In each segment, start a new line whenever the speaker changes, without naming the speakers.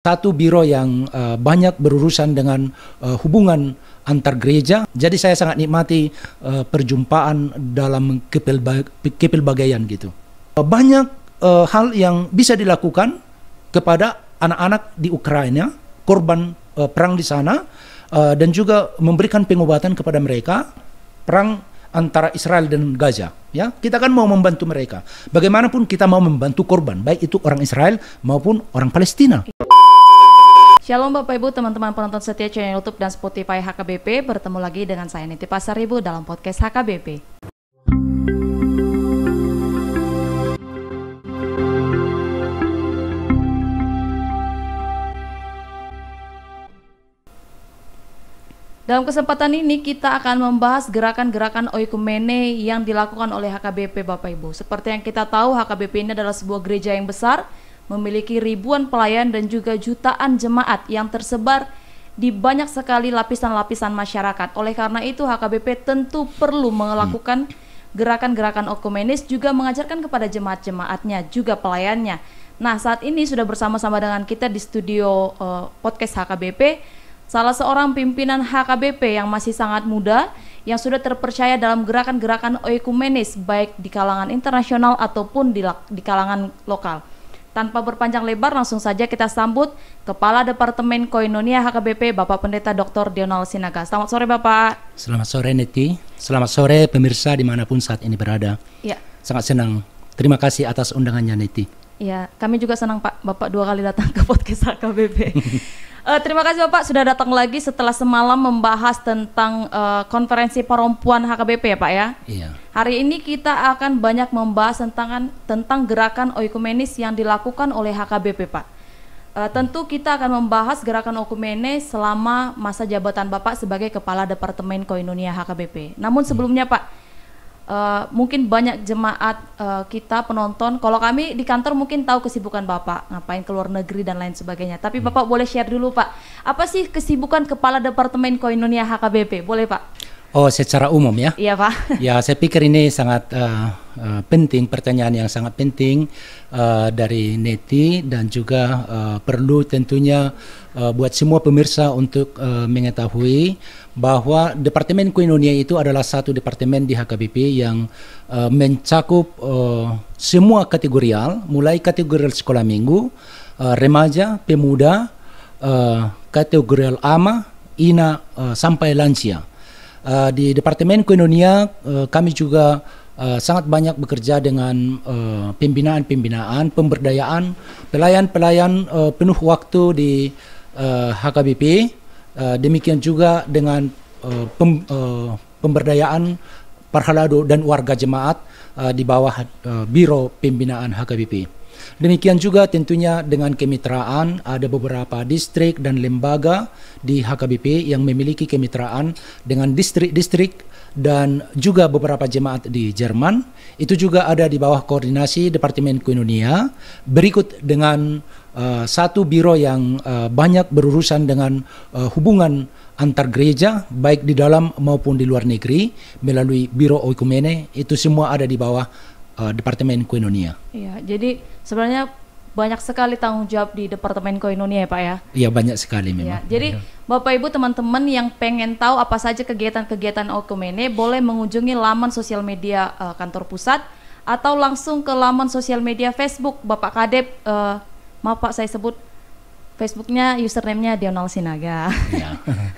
satu biro yang uh, banyak berurusan dengan uh, hubungan antar gereja. Jadi saya sangat nikmati uh, perjumpaan dalam kepelbagaian gitu. banyak uh, hal yang bisa dilakukan kepada anak-anak di Ukraina, korban uh, perang di sana uh, dan juga memberikan pengobatan kepada mereka perang antara Israel dan Gaza ya kita kan mau membantu mereka bagaimanapun kita mau membantu korban baik itu orang Israel maupun orang Palestina
Shalom ya, Bapak Ibu, teman-teman penonton setia channel YouTube dan Spotify HKBP. Bertemu lagi dengan saya Niti Pasar Ibu dalam podcast HKBP. Dalam kesempatan ini kita akan membahas gerakan-gerakan oikumene yang dilakukan oleh HKBP Bapak Ibu. Seperti yang kita tahu HKBP ini adalah sebuah gereja yang besar memiliki ribuan pelayan dan juga jutaan jemaat yang tersebar di banyak sekali lapisan-lapisan masyarakat. Oleh karena itu HKBP tentu perlu melakukan hmm. gerakan-gerakan okumenis juga mengajarkan kepada jemaat-jemaatnya juga pelayannya. Nah, saat ini sudah bersama-sama dengan kita di studio uh, podcast HKBP salah seorang pimpinan HKBP yang masih sangat muda yang sudah terpercaya dalam gerakan-gerakan oikumenis baik di kalangan internasional ataupun di, di kalangan lokal. Tanpa berpanjang lebar, langsung saja kita sambut Kepala Departemen Koinonia HKBP, Bapak Pendeta Dr. Dional Sinaga. Selamat sore, Bapak.
Selamat sore, Neti. Selamat sore, pemirsa dimanapun saat ini berada. Ya. Sangat senang. Terima kasih atas undangannya, Neti.
Ya, kami juga senang, Pak. Bapak dua kali datang ke podcast HKBP. Uh, terima kasih Bapak sudah datang lagi setelah semalam membahas tentang uh, konferensi perempuan HKBP ya Pak ya. Iya. Hari ini kita akan banyak membahas tentang tentang gerakan oikumenis yang dilakukan oleh HKBP Pak. Uh, tentu kita akan membahas gerakan oikumenis selama masa jabatan Bapak sebagai Kepala Departemen Koinonia HKBP. Namun sebelumnya Pak, Eh, mungkin banyak jemaat uh, kita penonton. Kalau kami di kantor mungkin tahu kesibukan Bapak, ngapain ke luar negeri dan lain sebagainya. Tapi hmm. Bapak boleh share dulu, Pak. Apa sih kesibukan Kepala Departemen Koinonia HKBP? Boleh, Pak?
Oh, secara umum ya? Iya, Pak. Ya, saya pikir ini sangat uh, uh, penting, pertanyaan yang sangat penting uh, dari Neti dan juga uh, perlu tentunya uh, buat semua pemirsa untuk uh, mengetahui bahwa Departemen Koinonia itu adalah satu departemen di HKBP yang uh, mencakup uh, semua kategorial, mulai kategorial sekolah minggu, uh, remaja, pemuda, uh, kategorial ama, ina, uh, sampai lansia. Uh, di Departemen Koinonia uh, kami juga Uh, sangat banyak bekerja dengan pembinaan-pembinaan, uh, pemberdayaan, pelayan-pelayan uh, penuh waktu di uh, eh, HKBP. Uh, eh, demikian juga dengan uh, pem, uh, pemberdayaan Parhalado dan warga jemaat uh, di bawah uh, Biro Pembinaan HKBP. Demikian juga tentunya dengan kemitraan ada beberapa distrik dan lembaga di HKBP yang memiliki kemitraan dengan distrik-distrik dan juga beberapa jemaat di Jerman. Itu juga ada di bawah koordinasi Departemen Koinonia berikut dengan Eh, satu biro yang uh, banyak berurusan dengan uh, hubungan antar gereja baik di dalam maupun di luar negeri melalui biro oikumene itu semua ada di bawah uh, departemen koinonia.
Iya, jadi sebenarnya banyak sekali tanggung jawab di Departemen Koinonia ya Pak ya?
Iya banyak sekali iya, memang. Ya, jadi iya.
Bapak Ibu teman-teman yang pengen tahu apa saja kegiatan-kegiatan oikumene boleh mengunjungi laman sosial media uh, kantor pusat atau langsung ke laman sosial media Facebook Bapak Kadep uh, maaf Pak saya sebut Facebooknya username-nya Dional Sinaga. Yeah.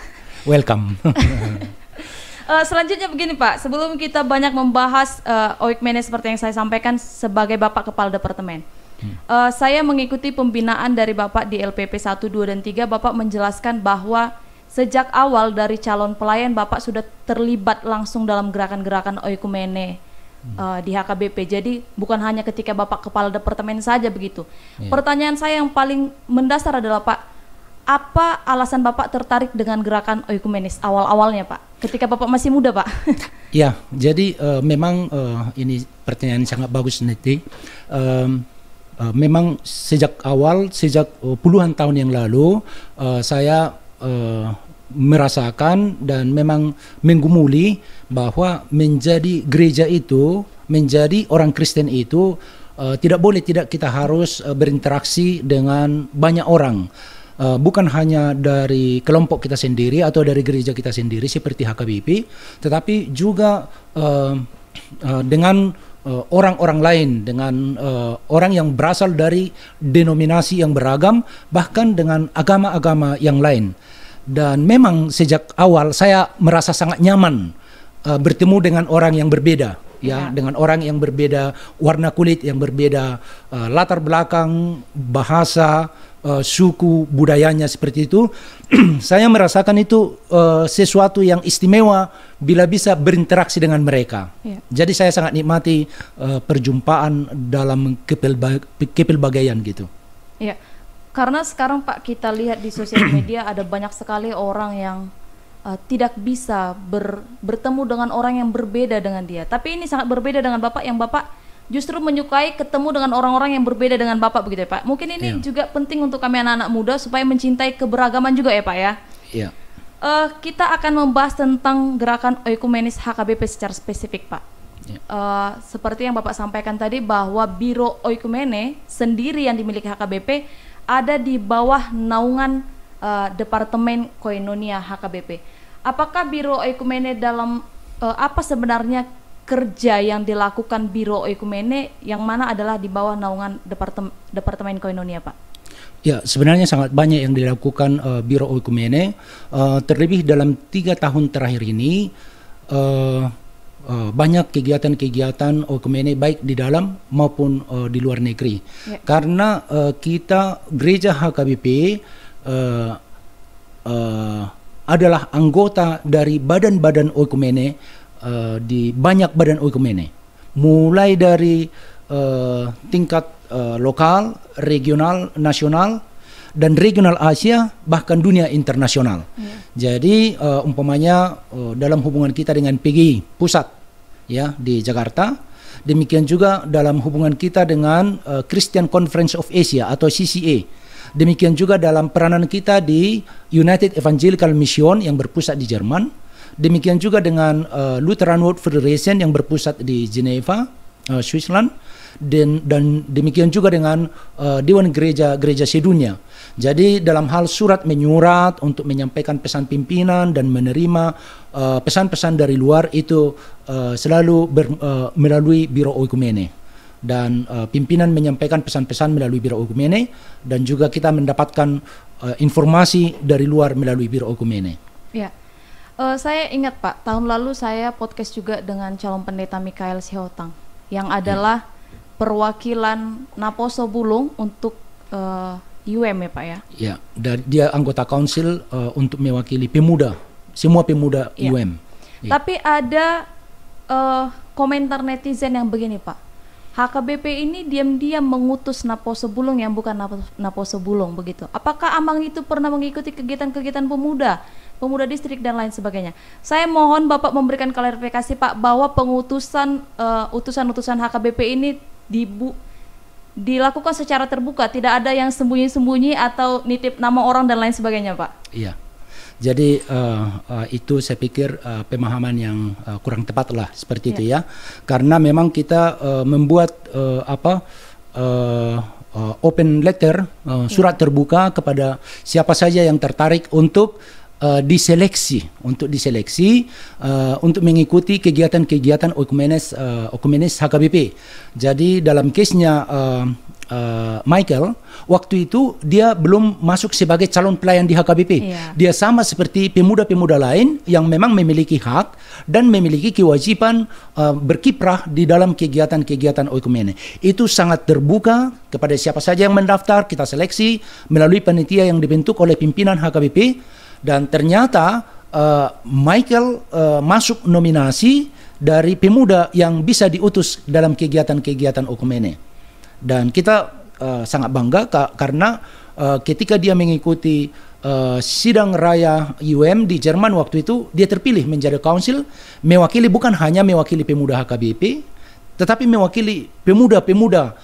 Welcome. uh,
selanjutnya begini Pak, sebelum kita banyak membahas uh, eh, Manage seperti yang saya sampaikan sebagai Bapak Kepala Departemen, uh, saya mengikuti pembinaan dari Bapak di LPP 1, 2, dan 3, Bapak menjelaskan bahwa sejak awal dari calon pelayan Bapak sudah terlibat langsung dalam gerakan-gerakan oikumene uh, di HKBP. Jadi bukan hanya ketika Bapak Kepala Departemen saja begitu. Yeah. Pertanyaan saya yang paling mendasar adalah Pak, apa alasan Bapak tertarik dengan gerakan oikumenis awal-awalnya Pak? Ketika Bapak masih muda Pak?
ya, jadi uh, memang uh, ini pertanyaan sangat bagus nanti. Um, memang sejak awal, sejak puluhan tahun yang lalu, saya merasakan dan memang menggumuli bahwa menjadi gereja itu, menjadi orang Kristen itu uh, tidak boleh tidak kita harus uh, berinteraksi dengan banyak orang. Uh, bukan hanya dari kelompok kita sendiri atau dari gereja kita sendiri seperti HKBP, tetapi juga uh, uh, dengan orang-orang lain dengan uh, orang yang berasal dari denominasi yang beragam bahkan dengan agama-agama yang lain dan memang sejak awal saya merasa sangat nyaman uh, bertemu dengan orang yang berbeda ya, ya dengan orang yang berbeda warna kulit yang berbeda uh, latar belakang bahasa uh, suku budayanya seperti itu saya merasakan itu uh, sesuatu yang istimewa bila bisa berinteraksi dengan mereka ya. jadi saya sangat nikmati uh, perjumpaan dalam kepelbagaian gitu
ya karena sekarang Pak kita lihat di sosial media ada banyak sekali orang yang uh, tidak bisa ber, bertemu dengan orang yang berbeda dengan dia. Tapi ini sangat berbeda dengan Bapak yang Bapak justru menyukai ketemu dengan orang-orang yang berbeda dengan Bapak begitu ya Pak. Mungkin ini yeah. juga penting untuk kami anak-anak muda supaya mencintai keberagaman juga ya Pak ya. Iya. Uh, kita akan membahas tentang gerakan oikumenis HKBP secara spesifik Pak. Uh, seperti yang Bapak sampaikan tadi bahwa Biro Oikumene sendiri yang dimiliki HKBP ada di bawah naungan uh, Departemen Koinonia HKBP. Apakah Biro Ekumene dalam uh, apa sebenarnya kerja yang dilakukan Biro Ekumene yang mana adalah di bawah naungan Departemen, Departemen Koinonia, Pak?
Ya, sebenarnya sangat banyak yang dilakukan uh, Biro Oikumene. Uh, terlebih dalam tiga tahun terakhir ini, uh, Eh, banyak kegiatan-kegiatan okumene oh, baik di dalam maupun uh, di luar negeri. Yeah. Karena uh, kita gereja HKBP uh, uh, adalah anggota dari badan-badan okumene oh, uh, di banyak badan okumene. Oh, Mulai dari uh, tingkat uh, lokal, regional, nasional dan regional Asia bahkan dunia internasional. Ya. Jadi uh, umpamanya uh, dalam hubungan kita dengan PGI pusat ya di Jakarta, demikian juga dalam hubungan kita dengan uh, Christian Conference of Asia atau CCA. Demikian juga dalam peranan kita di United Evangelical Mission yang berpusat di Jerman. Demikian juga dengan uh, Lutheran World Federation yang berpusat di Geneva, uh, Switzerland dan, dan demikian juga dengan uh, Dewan Gereja Gereja Sedunia. Jadi dalam hal surat menyurat untuk menyampaikan pesan pimpinan dan menerima eh, pesan-pesan uh, dari luar itu uh, selalu ber, uh, melalui Biro Oikumene dan uh, pimpinan menyampaikan pesan-pesan melalui Biro Oikumene dan juga kita mendapatkan uh, informasi dari luar melalui Biro Oikumene.
Ya, uh, saya ingat Pak, tahun lalu saya podcast juga dengan calon pendeta Mikael Siotang yang ya. adalah perwakilan Naposo Bulung untuk uh, UM ya Pak ya?
Ya, dan dia anggota konsil uh, eh, untuk mewakili pemuda, semua pemuda ya. UM.
Ya. Tapi ada uh, komentar netizen yang begini Pak, HKBP ini diam-diam mengutus Naposo Bulung yang bukan Naposo Bulung begitu. Apakah Amang itu pernah mengikuti kegiatan-kegiatan pemuda, pemuda distrik dan lain sebagainya? Saya mohon Bapak memberikan klarifikasi Pak bahwa pengutusan utusan utusan-utusan HKBP ini dibu dilakukan secara terbuka, tidak ada yang sembunyi-sembunyi atau nitip nama orang dan lain sebagainya, Pak.
Iya. Jadi uh, uh, itu saya pikir uh, pemahaman yang uh, kurang tepat lah seperti yeah. itu iya. ya, karena memang kita uh, membuat uh, apa uh, uh, open letter uh, surat yeah. terbuka kepada siapa saja yang tertarik untuk Uh, diseleksi untuk diseleksi uh, untuk mengikuti kegiatan-kegiatan Okumenes uh, Okumenes HKBP. Jadi dalam case-nya uh, uh, Michael waktu itu dia belum masuk sebagai calon pelayan di HKBP. Yeah. Dia sama seperti pemuda-pemuda lain yang memang memiliki hak dan memiliki kewajiban uh, berkiprah di dalam kegiatan-kegiatan Oikumene. Itu sangat terbuka kepada siapa saja yang mendaftar, kita seleksi melalui panitia yang dibentuk oleh pimpinan HKBP dan ternyata uh, Michael uh, masuk nominasi dari pemuda yang bisa diutus dalam kegiatan-kegiatan Okumene. Dan kita uh, sangat bangga ka karena uh, ketika dia mengikuti uh, sidang raya UM di Jerman waktu itu, dia terpilih menjadi council mewakili bukan hanya mewakili pemuda HKBP, tetapi mewakili pemuda-pemuda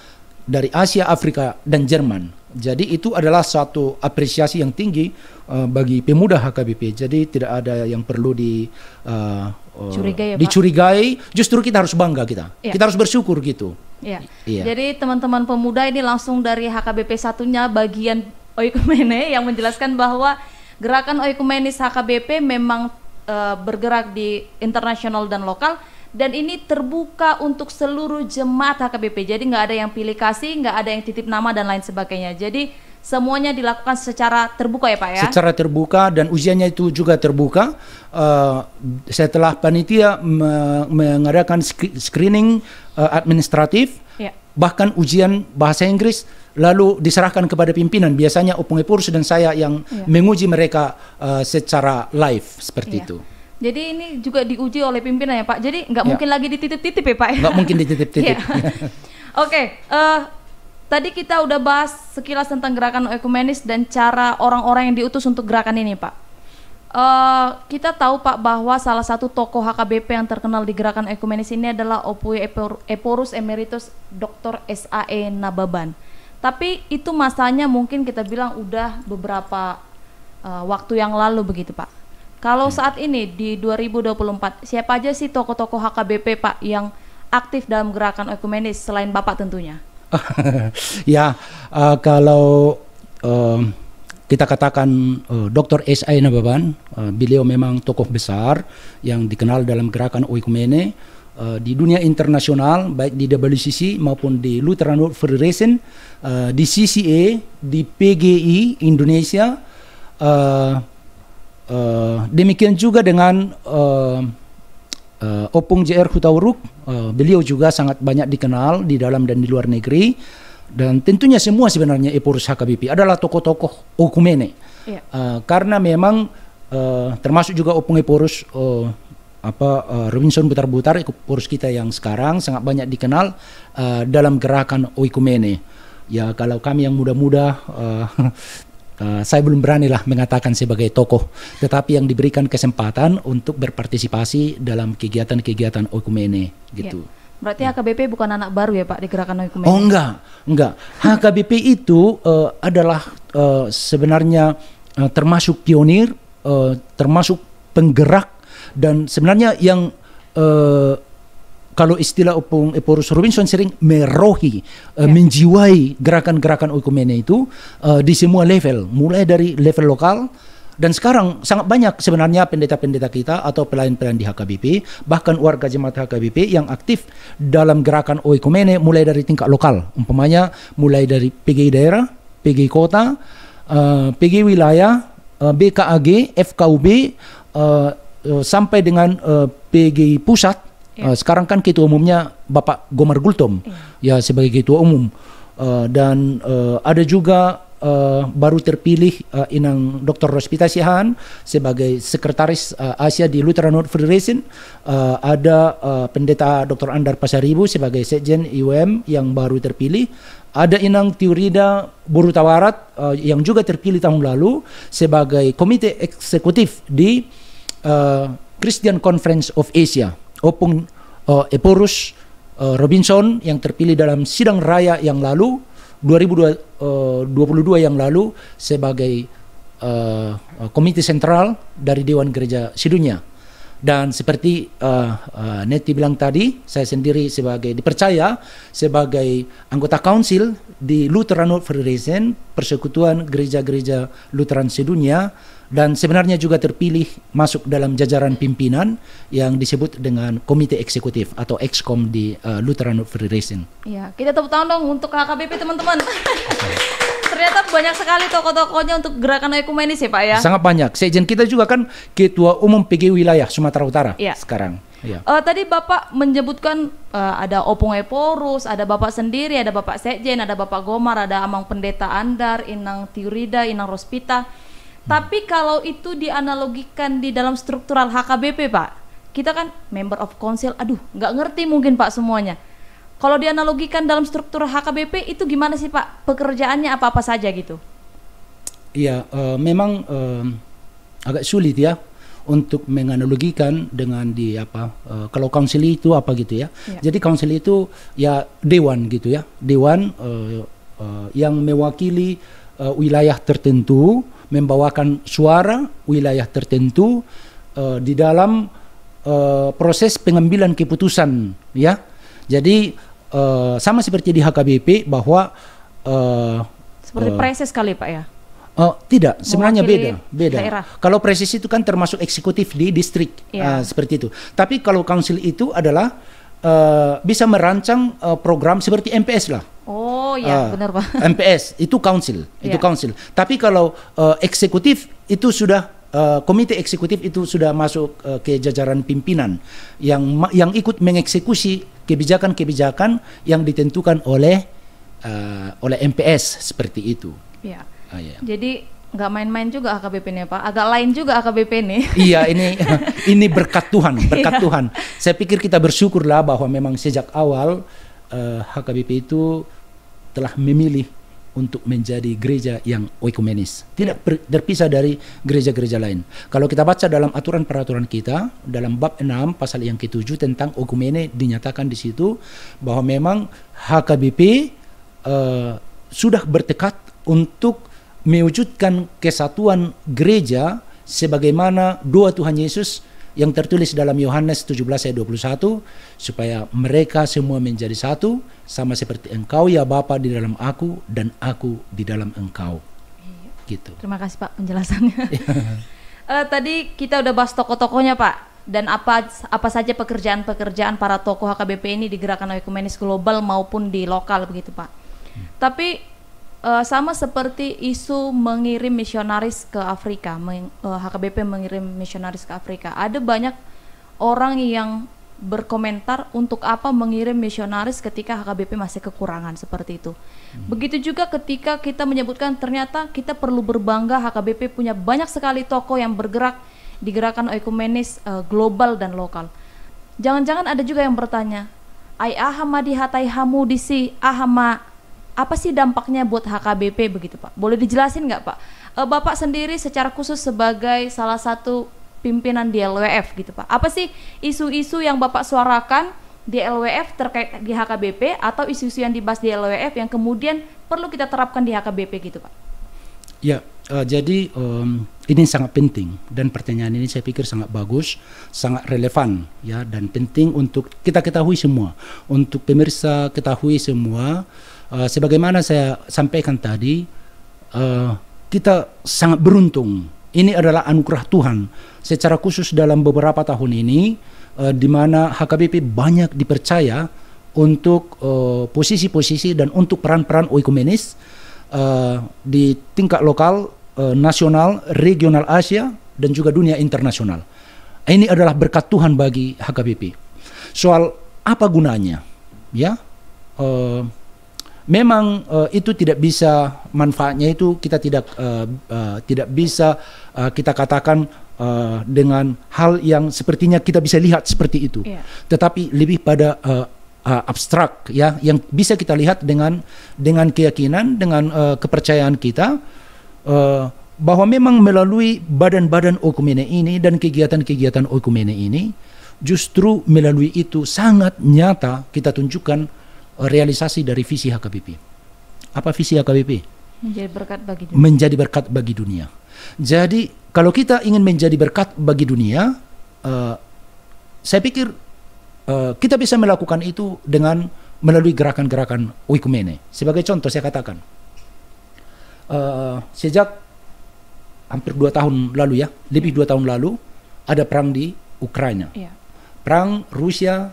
dari Asia, Afrika, dan Jerman. Jadi itu adalah satu apresiasi yang tinggi Eh, bagi pemuda HKBP. Jadi tidak ada yang perlu di uh, Curigai ya, Pak. dicurigai. Justru kita harus bangga kita. Ya. Kita harus bersyukur gitu. Ya. Ya.
Jadi teman-teman pemuda ini langsung dari HKBP satunya bagian Oikumene yang menjelaskan bahwa gerakan Oikumenis HKBP memang uh, bergerak di internasional dan lokal dan ini terbuka untuk seluruh jemaat HKBP. Jadi nggak ada yang pilih kasih, nggak ada yang titip nama dan lain sebagainya. Jadi semuanya dilakukan secara terbuka ya Pak ya? Secara
terbuka dan ujiannya itu juga terbuka. Uh, eh, setelah panitia mengadakan screening uh, administratif, ya. bahkan ujian bahasa Inggris, lalu diserahkan kepada pimpinan. Biasanya Opung Epurus dan saya yang ya. menguji mereka uh, secara live seperti ya. itu.
Jadi ini juga diuji oleh pimpinan ya Pak. Jadi nggak ya. mungkin lagi dititip-titip ya Pak. Ya? Nggak mungkin dititip-titip.
Ya.
Oke, okay, uh, Tadi kita udah bahas sekilas tentang gerakan ekumenis dan cara orang-orang yang diutus untuk gerakan ini, Pak. Uh, kita tahu Pak bahwa salah satu tokoh HKBP yang terkenal di gerakan ekumenis ini adalah Opui Eporus Emeritus Dr. SAE Nababan. Tapi itu masanya mungkin kita bilang udah beberapa uh, waktu yang lalu begitu, Pak. Kalau iya. saat ini di 2024 siapa aja sih tokoh-tokoh HKBP, Pak, yang aktif dalam gerakan ekumenis selain Bapak tentunya?
ya, uh, kalau uh, kita katakan uh, eh, Dr. S.I. Nababan, uh, beliau memang tokoh besar yang dikenal dalam gerakan Oikumene uh, di dunia internasional, baik di WCC maupun di Lutheran World Federation, uh, di CCA, di PGI Indonesia, uh, uh, demikian juga dengan uh, Opung JR Hutauruk, uh, beliau juga sangat banyak dikenal di dalam dan di luar negeri. Dan tentunya semua sebenarnya Epurus HKBP adalah tokoh-tokoh okumene. Yeah. Iya. Uh, karena memang uh, termasuk juga Opung Epurus uh, apa uh, Robinson Butar-Butar Epurus kita yang sekarang sangat banyak dikenal uh, dalam gerakan oikumene. Ya kalau kami yang muda-muda uh, Eh, saya belum berani lah mengatakan sebagai tokoh, tetapi yang diberikan kesempatan untuk berpartisipasi dalam kegiatan-kegiatan Oikumene gitu. Yeah.
Berarti HKBP bukan anak baru ya Pak di gerakan Oikumene? Oh
enggak, enggak. HKBP itu uh, adalah uh, sebenarnya uh, termasuk pionir, uh, termasuk penggerak dan sebenarnya yang uh, kalau istilah Opung Eporus Robinson sering merohi, yeah. uh, ya. menjiwai gerakan-gerakan oikumene itu uh, di semua level, mulai dari level lokal dan sekarang sangat banyak sebenarnya pendeta-pendeta kita atau pelayan-pelayan di HKBP bahkan warga jemaat HKBP yang aktif dalam gerakan oikumene mulai dari tingkat lokal umpamanya mulai dari PG daerah, PG kota, uh, eh, PG wilayah, eh, BKAG, FKUB uh, uh, sampai dengan uh, PG pusat Yeah. Ya. Uh, sekarang kan ketua umumnya Bapak Gomar Gultom yeah. ya sebagai ketua umum uh, dan uh, ada juga uh, baru terpilih uh, Inang Dr. Rospita Sihan sebagai sekretaris uh, Asia di Lutheran World Federation uh, ada uh, pendeta Dr. Andar Pasaribu sebagai sekjen IUM yang baru terpilih ada Inang Tiurida Burutawarat uh, yang juga terpilih tahun lalu sebagai komite eksekutif di uh, Christian Conference of Asia Opung uh, eh, Eporus uh, eh, Robinson yang terpilih dalam sidang raya yang lalu 2022 eh, yang lalu sebagai uh, komite sentral dari Dewan Gereja Sidunya. Dan seperti uh, uh, Neti bilang tadi, saya sendiri sebagai dipercaya sebagai anggota Council di Lutheran Federation, persekutuan gereja-gereja Lutheran sedunia, dan sebenarnya juga terpilih masuk dalam jajaran pimpinan yang disebut dengan Komite Eksekutif atau EXCOM di uh, Lutheran Federation.
Ya, kita tepuk tangan dong untuk HKBP teman-teman ternyata banyak sekali tokoh-tokohnya untuk gerakan ekumenis ya Pak ya. Sangat
banyak. Sejen kita juga kan ketua umum PG wilayah Sumatera Utara ya. sekarang. Ya. Uh,
tadi Bapak menyebutkan uh, ada Opung Eporus, ada Bapak sendiri, ada Bapak Sekjen, ada Bapak Gomar, ada Amang Pendeta Andar, Inang Tiurida, Inang Rospita. Tapi kalau itu dianalogikan di dalam struktural HKBP Pak, kita kan member of council, aduh nggak ngerti mungkin Pak semuanya kalau dianalogikan dalam struktur HKBP itu gimana sih Pak pekerjaannya apa-apa saja gitu?
Iya, uh, memang uh, agak sulit ya untuk menganalogikan dengan di apa uh, kalau konsili itu apa gitu ya. ya. Jadi konsili itu ya dewan gitu ya, dewan uh, uh, yang mewakili uh, wilayah tertentu, membawakan suara wilayah tertentu uh, di dalam uh, proses pengambilan keputusan ya. Jadi uh, sama seperti di HKBP bahwa uh, seperti uh, eh, preses kali Pak ya. uh, tidak, sebenarnya beda, beda. Daerah. Kalau presis itu kan termasuk eksekutif di distrik, yeah. Iya. uh, seperti itu. Tapi kalau konsil itu adalah uh, bisa merancang uh, program seperti MPS lah.
Oh iya uh, benar pak.
MPS itu council, yeah. itu iya. council. Tapi kalau uh, eksekutif itu sudah uh, komite eksekutif itu sudah masuk uh, ke jajaran pimpinan yang yang ikut mengeksekusi kebijakan-kebijakan yang ditentukan oleh uh, oleh MPS seperti itu. Ya. yeah. Iya.
Jadi nggak main-main juga AKBP nih Pak, agak lain juga AKBP nih.
Iya ini ini berkat Tuhan, iya. berkat Tuhan. Saya pikir kita bersyukurlah bahwa memang sejak awal uh, eh, HKBP itu telah memilih untuk menjadi gereja yang oikumenis, tidak terpisah dari gereja-gereja lain. Kalau kita baca dalam aturan peraturan kita dalam bab 6 pasal yang ke-7 tentang oikumene dinyatakan di situ bahwa memang HKBP uh, eh, sudah bertekad untuk mewujudkan kesatuan gereja sebagaimana doa Tuhan Yesus yang tertulis dalam Yohanes 17 ayat 21 supaya mereka semua menjadi satu sama seperti engkau ya Bapa di dalam aku dan aku di dalam engkau. Iya. Gitu.
Terima kasih Pak penjelasannya. uh, tadi kita udah bahas tokoh-tokohnya Pak dan apa apa saja pekerjaan-pekerjaan para tokoh HKBP ini digerakkan oleh Ekumenis Global maupun di lokal begitu Pak. Hmm. Tapi uh, sama seperti isu mengirim misionaris ke Afrika, meng, uh, eh, HKBP mengirim misionaris ke Afrika. Ada banyak orang yang berkomentar untuk apa mengirim misionaris ketika HKBP masih kekurangan seperti itu. Hmm. Begitu juga ketika kita menyebutkan ternyata kita perlu berbangga HKBP punya banyak sekali toko yang bergerak di gerakan ekumenis uh, global dan lokal. Jangan-jangan ada juga yang bertanya, ai ahamadi hatai hamu disi ahama apa sih dampaknya buat HKBP begitu Pak? Boleh dijelasin nggak Pak? E, Bapak sendiri secara khusus sebagai salah satu pimpinan di LWF gitu Pak. Apa sih isu-isu yang Bapak suarakan di LWF terkait di HKBP atau isu-isu yang dibahas di LWF yang kemudian perlu kita terapkan di HKBP gitu Pak?
Ya, uh, jadi um, ini sangat penting dan pertanyaan ini saya pikir sangat bagus, sangat relevan ya dan penting untuk kita ketahui semua, untuk pemirsa ketahui semua uh, sebagaimana saya sampaikan tadi, uh, kita sangat beruntung. Ini adalah anugerah Tuhan. Secara khusus dalam beberapa tahun ini, uh, di mana HKBP banyak dipercaya untuk posisi-posisi uh, dan untuk peran-peran oikumenis uh, di tingkat lokal, uh, nasional, regional Asia, dan juga dunia internasional. Ini adalah berkat Tuhan bagi HKBP. Soal apa gunanya, ya? Uh, memang uh, itu tidak bisa manfaatnya itu kita tidak uh, uh, tidak bisa uh, kita katakan uh, dengan hal yang sepertinya kita bisa lihat seperti itu yeah. tetapi lebih pada uh, uh, abstrak ya yang bisa kita lihat dengan dengan keyakinan dengan uh, kepercayaan kita uh, bahwa memang melalui badan-badan okumene ini dan kegiatan-kegiatan okumene ini justru melalui itu sangat nyata kita tunjukkan realisasi dari visi HKBP. Apa visi HKBP?
Menjadi berkat bagi dunia. Menjadi
berkat bagi dunia. Jadi kalau kita ingin menjadi berkat bagi dunia, uh, saya pikir uh, kita bisa melakukan itu dengan melalui gerakan-gerakan wikumene. Sebagai contoh saya katakan, uh, sejak hampir dua tahun lalu ya, lebih dua tahun lalu ada perang di Ukraina. Yeah. Perang Rusia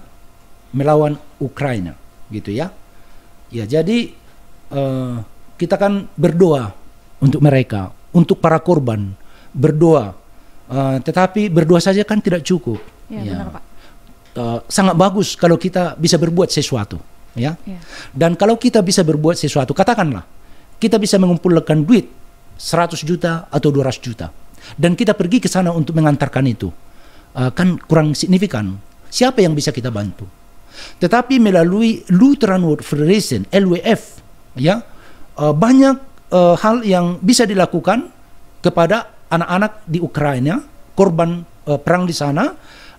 melawan Ukraina gitu ya. Ya jadi uh, kita kan berdoa untuk mereka, untuk para korban berdoa. Uh, tetapi berdoa saja kan tidak cukup. Ya, ya. Benar, Pak. Uh, sangat bagus kalau kita bisa berbuat sesuatu, ya. ya. Dan kalau kita bisa berbuat sesuatu, katakanlah kita bisa mengumpulkan duit 100 juta atau 200 juta dan kita pergi ke sana untuk mengantarkan itu. Uh, kan kurang signifikan. Siapa yang bisa kita bantu? Tetapi melalui Lutheran World Federation (LWF) ya uh, banyak uh, hal yang bisa dilakukan kepada anak-anak di Ukraina korban uh, perang di sana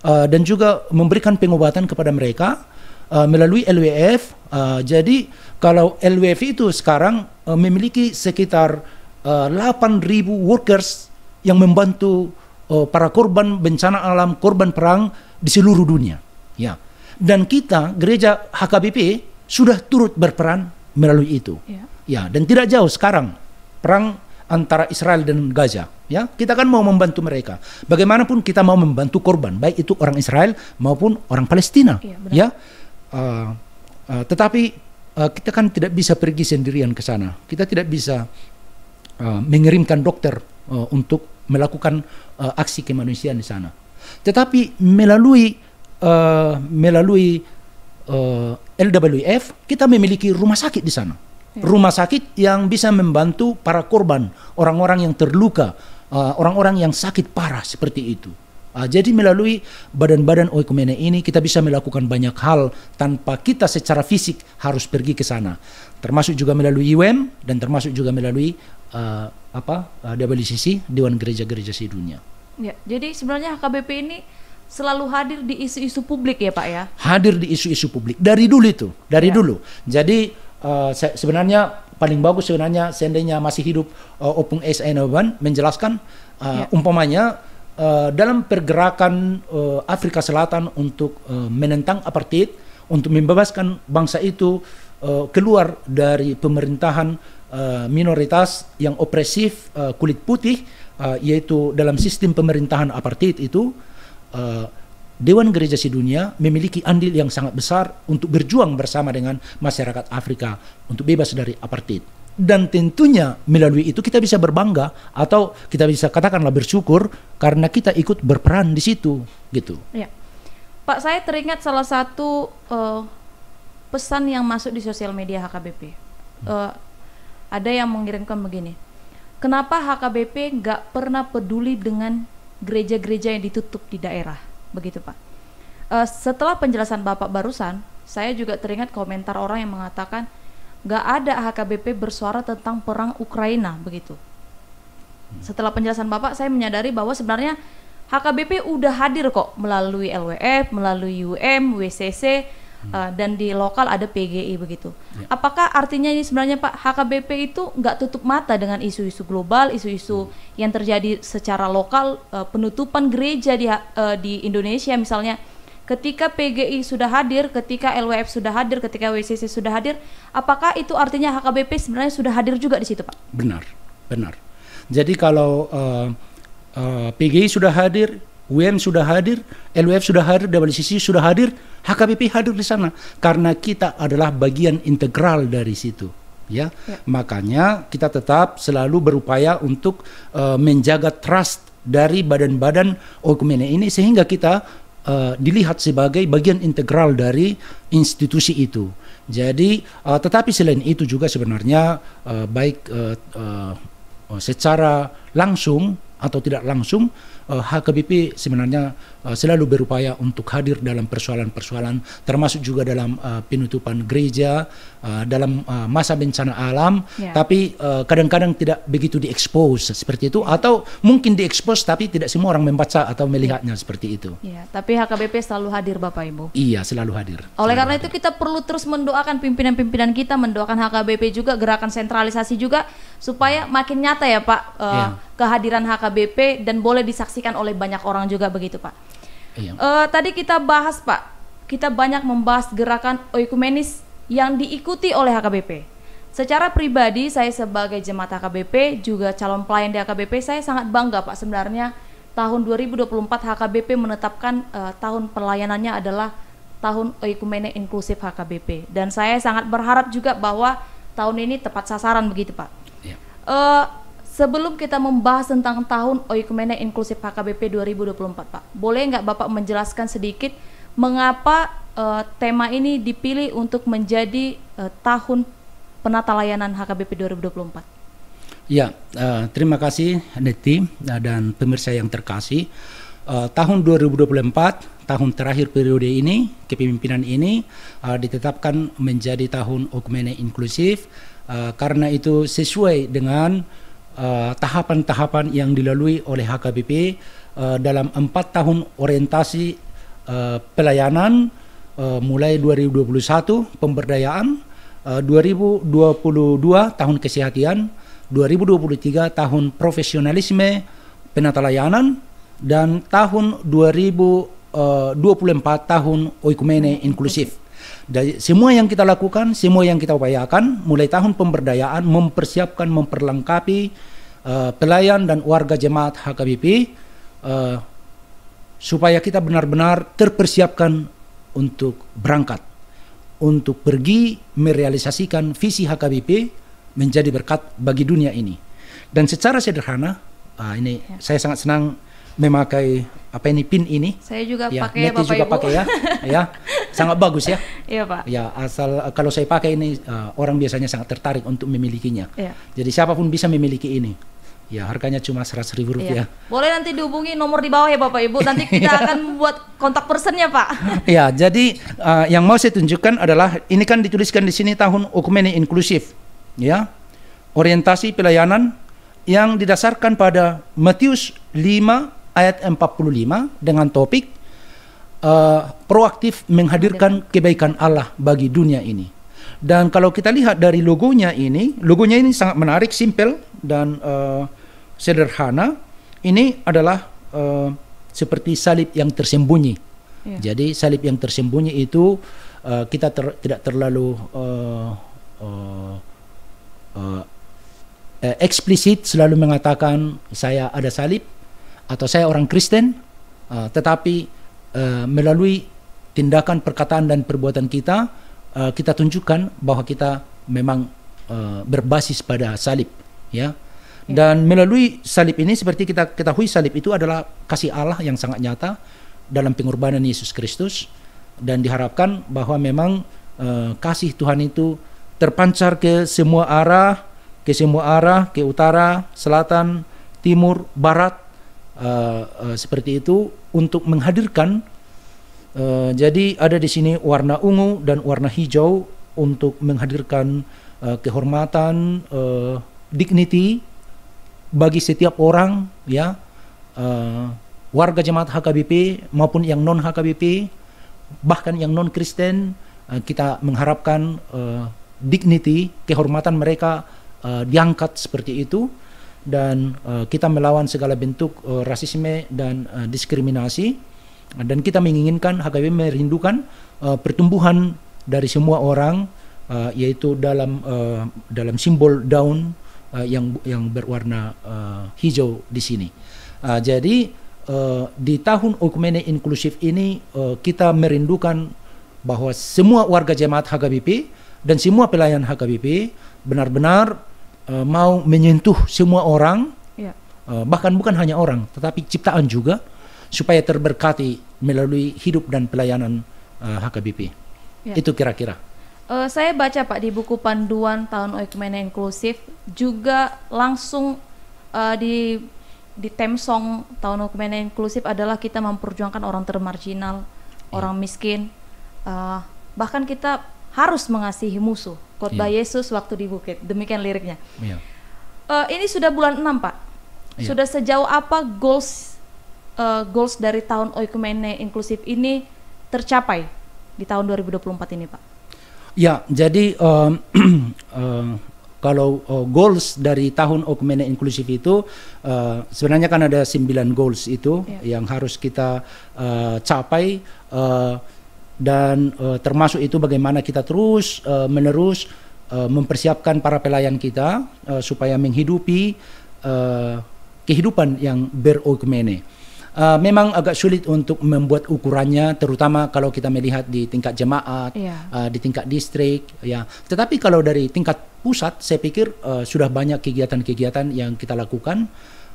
uh, dan juga memberikan pengobatan kepada mereka uh, melalui LWF. Uh, jadi kalau LWF itu sekarang uh, memiliki sekitar uh, 8.000 workers yang membantu uh, para korban bencana alam, korban perang di seluruh dunia. Ya. Dan kita gereja HKBP sudah turut berperan melalui itu. Ya, ya dan tidak jauh sekarang perang antara Israel dan Gaza, ya. Kita kan mau membantu mereka. Bagaimanapun kita mau membantu korban, baik itu orang Israel maupun orang Palestina, iya, ya. ya. Uh, uh, tetapi uh, kita kan tidak bisa pergi sendirian ke sana. Kita tidak bisa uh, mengirimkan dokter uh, untuk melakukan uh, aksi kemanusiaan di sana. Tetapi melalui uh, melalui uh, eh, LWF kita memiliki rumah sakit di sana. Ya. Rumah sakit yang bisa membantu para korban, orang-orang yang terluka, orang eh, orang-orang yang sakit parah seperti itu. Uh, jadi melalui badan-badan oikumene ini kita bisa melakukan banyak hal tanpa kita secara fisik harus pergi ke sana. Termasuk juga melalui IWM dan termasuk juga melalui uh, apa uh, WCC Dewan Gereja-Gereja Sedunia.
Ya, jadi sebenarnya HKBP ini selalu hadir di isu-isu publik ya Pak ya?
Hadir di isu-isu publik dari dulu itu, dari ya. dulu. Jadi uh, sebenarnya paling bagus sebenarnya seandainya masih hidup uh, Opung S. Einoban menjelaskan uh, ya. umpamanya uh, dalam pergerakan uh, Afrika Selatan untuk uh, menentang apartheid, untuk membebaskan bangsa itu uh, keluar dari pemerintahan uh, minoritas yang opresif uh, kulit putih uh, yaitu dalam sistem pemerintahan apartheid itu Eh, Dewan Gereja Sidunia memiliki andil yang sangat besar untuk berjuang bersama dengan masyarakat Afrika untuk bebas dari apartheid. Dan tentunya melalui itu kita bisa berbangga atau kita bisa katakanlah bersyukur karena kita ikut berperan di situ gitu.
Ya. Pak saya teringat salah satu uh, pesan yang masuk di sosial media HKBP. Uh, hmm. eh, ada yang mengirimkan begini, kenapa HKBP nggak pernah peduli dengan gereja-gereja yang ditutup di daerah, begitu Pak. Uh, setelah penjelasan Bapak barusan, saya juga teringat komentar orang yang mengatakan nggak ada HKBP bersuara tentang perang Ukraina, begitu. Hmm. Setelah penjelasan Bapak, saya menyadari bahwa sebenarnya HKBP udah hadir kok melalui LWF, melalui UM, WCC, uh, dan di lokal ada PGI begitu. Ya. Apakah artinya ini sebenarnya Pak HKBP itu nggak tutup mata dengan isu-isu global, isu-isu hmm. yang terjadi secara lokal, uh, penutupan gereja di uh, di Indonesia misalnya. Ketika PGI sudah hadir, ketika LWF sudah hadir, ketika WCC sudah hadir, apakah itu artinya HKBP sebenarnya sudah hadir juga di situ, Pak?
Benar, benar. Jadi kalau uh, uh, PGI sudah hadir, UM sudah hadir, LWF sudah hadir, WCC sudah hadir, HKBP hadir di sana karena kita adalah bagian integral dari situ. Ya, ya. makanya kita tetap selalu berupaya untuk uh, menjaga trust dari badan-badan okumene ini sehingga kita uh, dilihat sebagai bagian integral dari institusi itu. Jadi, uh, tetapi selain itu juga sebenarnya uh, baik uh, uh, secara langsung atau tidak langsung HKBP eh, sebenarnya eh, selalu berupaya untuk hadir dalam persoalan-persoalan termasuk juga dalam eh, penutupan gereja dalam masa bencana alam yeah. tapi kadang-kadang tidak begitu diekspos seperti itu atau mungkin diekspos tapi tidak semua orang membaca atau melihatnya yeah. seperti itu.
Iya, tapi HKBP selalu hadir Bapak Ibu. Iya,
selalu hadir. Oleh selalu
karena hadir. itu kita perlu terus mendoakan pimpinan-pimpinan kita mendoakan HKBP juga gerakan sentralisasi juga supaya makin nyata ya Pak uh, eh, yeah. kehadiran HKBP dan boleh disaksikan oleh banyak orang juga begitu Pak. Yeah. Iya. Uh, tadi kita bahas Pak, kita banyak membahas gerakan oikumenis yang diikuti oleh HKBP. Secara pribadi saya sebagai jemaat HKBP juga calon pelayan di HKBP saya sangat bangga Pak sebenarnya tahun 2024 HKBP menetapkan uh, tahun pelayanannya adalah tahun oikumene inklusif HKBP dan saya sangat berharap juga bahwa tahun ini tepat sasaran begitu Pak uh, sebelum kita membahas tentang tahun Oikumene Inklusif HKBP 2024, Pak, boleh nggak Bapak menjelaskan sedikit mengapa uh, tema ini dipilih untuk menjadi uh, tahun penata layanan HKBP 2024?
Ya, uh, terima kasih Neti dan pemirsa yang terkasih. Uh, tahun 2024, tahun terakhir periode ini, kepemimpinan ini uh, ditetapkan menjadi tahun Okumene Inklusif Uh, karena itu sesuai dengan eh, tahapan-tahapan uh, yang dilalui oleh HKBP uh, eh, dalam empat tahun orientasi uh, pelayanan uh, mulai 2021 pemberdayaan, uh, 2022 tahun kesehatan, 2023 tahun profesionalisme penata layanan dan tahun 2024 tahun oikumene inklusif. Dari semua yang kita lakukan, semua yang kita upayakan, mulai tahun pemberdayaan mempersiapkan, memperlengkapi uh, pelayan dan warga jemaat HKBP uh, eh, supaya kita benar-benar terpersiapkan untuk berangkat, untuk pergi merealisasikan visi HKBP menjadi berkat bagi dunia ini. Dan secara sederhana, uh, ini ya. saya sangat senang memakai apa ini pin ini.
Saya juga ya, pakai ya, Bapak juga Ibu. pakai ya.
ya. Sangat bagus ya. Iya, Pak. Ya, asal eh, kalau saya pakai ini uh, orang biasanya sangat tertarik untuk memilikinya. Ya. Jadi siapapun bisa memiliki ini. Ya, harganya cuma seratus ribu iya. rupiah. Ya.
Boleh nanti dihubungi nomor di bawah ya Bapak Ibu. Nanti kita iya. akan buat kontak personnya Pak.
ya, jadi uh, yang mau saya tunjukkan adalah ini kan dituliskan di sini tahun okumeni inklusif, ya, orientasi pelayanan yang didasarkan pada Matius 5 ayat 45 dengan topik uh, proaktif menghadirkan kebaikan Allah bagi dunia ini. Dan kalau kita lihat dari logonya ini, logonya ini sangat menarik, simpel dan uh, sederhana. Ini adalah uh, seperti salib yang tersembunyi. Ya. Jadi salib yang tersembunyi itu uh, kita ter, tidak terlalu uh, uh, uh, eksplisit selalu mengatakan saya ada salib, atau saya orang Kristen, uh, tetapi uh, melalui tindakan, perkataan dan perbuatan kita, uh, kita tunjukkan bahwa kita memang uh, berbasis pada salib, ya. ya. Dan melalui salib ini seperti kita ketahui salib itu adalah kasih Allah yang sangat nyata dalam pengorbanan Yesus Kristus dan diharapkan bahwa memang uh, kasih Tuhan itu terpancar ke semua arah, ke semua arah, ke utara, selatan, timur, barat, uh, uh, seperti itu untuk menghadirkan uh, jadi ada di sini warna ungu dan warna hijau untuk menghadirkan uh, kehormatan uh, dignity bagi setiap orang ya uh, warga jemaat HKBP maupun yang non HKBP bahkan yang non Kristen uh, kita mengharapkan uh, dignity kehormatan mereka uh, diangkat seperti itu dan uh, kita melawan segala bentuk uh, rasisme dan uh, diskriminasi dan kita menginginkan HKBP merindukan uh, pertumbuhan dari semua orang uh, yaitu dalam uh, dalam simbol daun uh, yang yang berwarna uh, hijau di sini. Uh, jadi uh, di tahun Okumene inklusif ini uh, kita merindukan bahwa semua warga jemaat HKBP dan semua pelayan HKBP benar-benar uh, mau menyentuh semua orang, ya. uh, bahkan bukan hanya orang, tetapi ciptaan juga, supaya terberkati melalui hidup dan pelayanan uh, eh, HKBP. Ya. Itu kira-kira.
Uh, saya baca Pak di buku panduan tahun Oikumene Inklusif juga langsung uh, di di temsong tahun Oikumene Inklusif adalah kita memperjuangkan orang termarginal, ya. orang miskin, uh, bahkan kita harus mengasihi musuh khotbah yeah. Yesus waktu di bukit. Demikian liriknya. Yeah. Iya. Uh, ini sudah bulan 6, Pak. Yeah. Sudah sejauh apa goals uh, goals dari tahun oikumene inklusif ini tercapai di tahun 2024 ini, Pak?
Ya, jadi um, uh, kalau uh, goals dari tahun okumene inklusif itu uh, sebenarnya kan ada 9 goals itu yeah. yang harus kita uh, capai uh, dan uh, termasuk itu bagaimana kita terus uh, menerus uh, mempersiapkan para pelayan kita uh, supaya menghidupi uh, kehidupan yang berokmene. Uh, memang agak sulit untuk membuat ukurannya, terutama kalau kita melihat di tingkat jemaat, yeah. Iya. uh, di tingkat distrik, ya. Tetapi kalau dari tingkat pusat, saya pikir uh, sudah banyak kegiatan-kegiatan yang kita lakukan.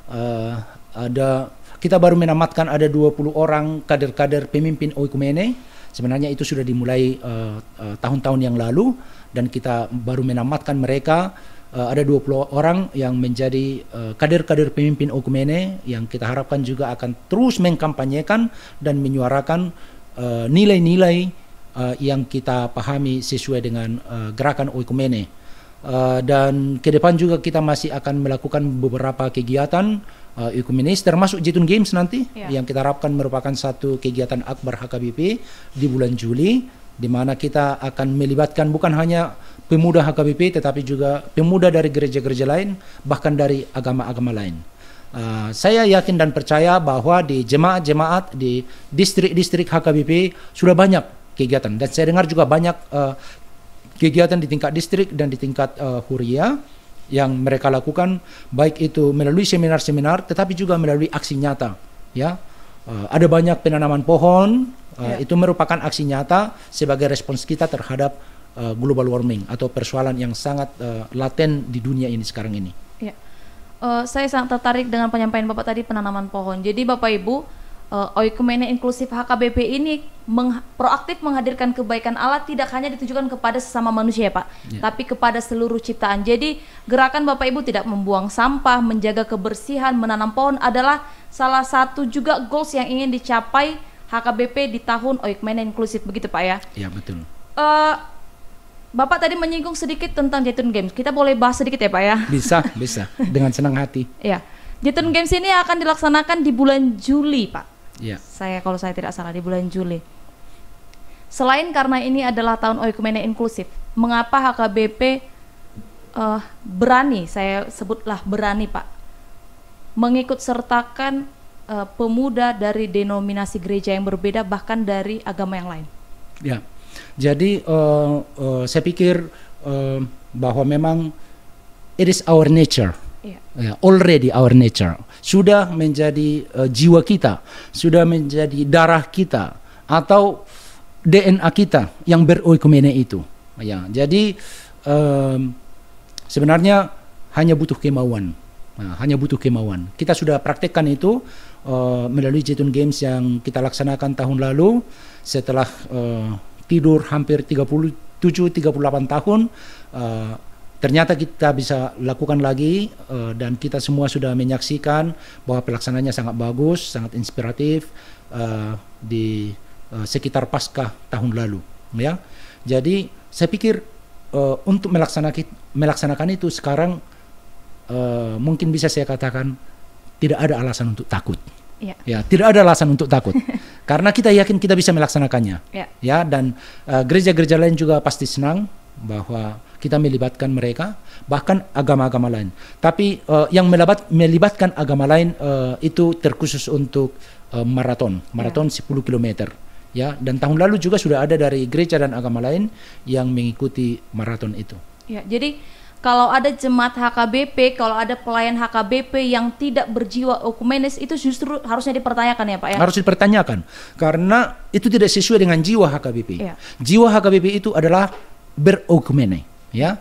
Uh, ada kita baru menamatkan ada 20 orang kader-kader pemimpin oikumene Sebenarnya itu sudah dimulai eh, eh, tahun-tahun uh, uh, yang lalu dan kita baru menamatkan mereka uh, ada 20 orang yang menjadi kader-kader uh, pemimpin Okumene yang kita harapkan juga akan terus mengkampanyekan dan menyuarakan nilai-nilai uh, uh, yang kita pahami sesuai dengan uh, gerakan Okumene. Uh, dan ke depan juga kita masih akan melakukan beberapa kegiatan uh, ekumenis termasuk Jitun Games nanti ya. yang kita harapkan merupakan satu kegiatan akbar HKBP di bulan Juli di mana kita akan melibatkan bukan hanya pemuda HKBP tetapi juga pemuda dari gereja-gereja lain bahkan dari agama-agama lain. Uh, saya yakin dan percaya bahwa di jemaat-jemaat di distrik-distrik HKBP sudah banyak kegiatan dan saya dengar juga banyak uh, kegiatan di tingkat distrik dan di tingkat uh, huria yang mereka lakukan baik itu melalui seminar-seminar tetapi juga melalui aksi nyata ya uh, ada banyak penanaman pohon uh, ya. itu merupakan aksi nyata sebagai respons kita terhadap uh, global warming atau persoalan yang sangat uh, laten di dunia ini sekarang ini
ya. uh, saya sangat tertarik dengan penyampaian bapak tadi penanaman pohon jadi bapak ibu uh, eh, Oikumene Inklusif HKBP ini meng proaktif menghadirkan kebaikan Allah tidak hanya ditujukan kepada sesama manusia ya, Pak, yeah. tapi kepada seluruh ciptaan. Jadi gerakan Bapak Ibu tidak membuang sampah, menjaga kebersihan, menanam pohon adalah salah satu juga goals yang ingin dicapai HKBP di tahun Oikumene Inklusif begitu Pak ya? Iya betul. Uh, Bapak tadi menyinggung sedikit tentang Jetun Games. Kita boleh bahas sedikit ya Pak ya?
Bisa, bisa. Dengan senang hati.
Iya. Jetun Games ini akan dilaksanakan di bulan Juli Pak. Yeah. Saya kalau saya tidak salah di bulan Juli. Selain karena ini adalah tahun oikumene inklusif, mengapa HKBP uh, eh, berani, saya sebutlah berani Pak, mengikut sertakan uh, pemuda dari denominasi gereja yang berbeda bahkan dari agama yang lain?
Ya, yeah. jadi uh, uh, saya pikir uh, bahwa memang it is our nature Yeah. Yeah, already our nature sudah menjadi uh, jiwa kita, sudah menjadi darah kita atau DNA kita yang beroikumene itu. Ya, jadi um, sebenarnya hanya butuh kemauan, nah, hanya butuh kemauan. Kita sudah praktekkan itu uh, melalui Jetun Games yang kita laksanakan tahun lalu setelah uh, tidur hampir 37 38 tahun uh, Ternyata kita bisa lakukan lagi uh, dan kita semua sudah menyaksikan bahwa pelaksanaannya sangat bagus, sangat inspiratif uh, di uh, sekitar pasca tahun lalu, ya. Jadi saya pikir uh, untuk melaksanakan melaksanakan itu sekarang uh, mungkin bisa saya katakan tidak ada alasan untuk takut. Ya. ya, tidak ada alasan untuk takut karena kita yakin kita bisa melaksanakannya. Ya, ya dan gereja-gereja uh, gereja -gereja lain juga pasti senang bahwa kita melibatkan mereka bahkan agama-agama lain tapi uh, yang melibat, melibatkan agama lain uh, itu terkhusus untuk uh, maraton maraton ya. 10 km ya dan tahun lalu juga sudah ada dari gereja dan agama lain yang mengikuti maraton itu
ya jadi kalau ada jemaat HKBP, kalau ada pelayan HKBP yang tidak berjiwa okumenis itu justru harusnya dipertanyakan ya Pak ya? Harus
dipertanyakan karena itu tidak sesuai dengan jiwa HKBP. Ya. Jiwa HKBP itu adalah berokumene ya